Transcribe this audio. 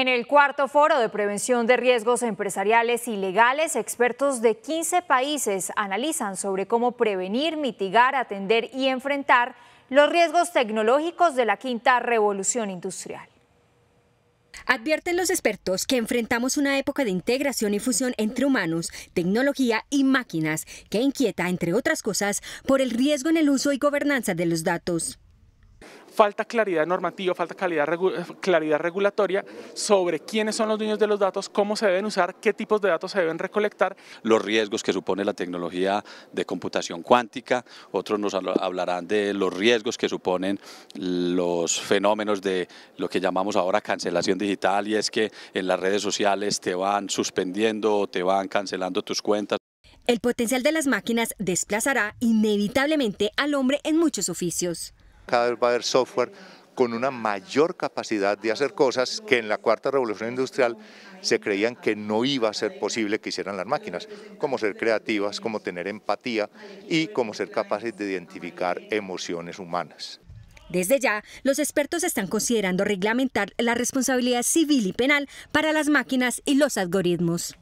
En el cuarto foro de prevención de riesgos empresariales y legales, expertos de 15 países analizan sobre cómo prevenir, mitigar, atender y enfrentar los riesgos tecnológicos de la quinta revolución industrial. Advierten los expertos que enfrentamos una época de integración y fusión entre humanos, tecnología y máquinas, que inquieta, entre otras cosas, por el riesgo en el uso y gobernanza de los datos falta claridad normativa, falta eh, claridad, regulatoria sobre quiénes son los dueños de los datos, cómo se deben usar, qué tipos de datos se deben recolectar. Los riesgos que supone la tecnología de computación cuántica, otros nos hablarán de los riesgos que suponen los fenómenos de lo que llamamos ahora cancelación digital y es que en las redes sociales te van suspendiendo te van cancelando tus cuentas. El potencial de las máquinas desplazará inevitablemente al hombre en muchos oficios cada vez va a haber software con una mayor capacidad de hacer cosas que en la cuarta revolución industrial se creían que no iba a ser posible que hicieran las máquinas, como ser creativas, como tener empatía y como ser capaces de identificar emociones humanas. Desde ya, los expertos están considerando reglamentar la responsabilidad civil y penal para las máquinas y los algoritmos.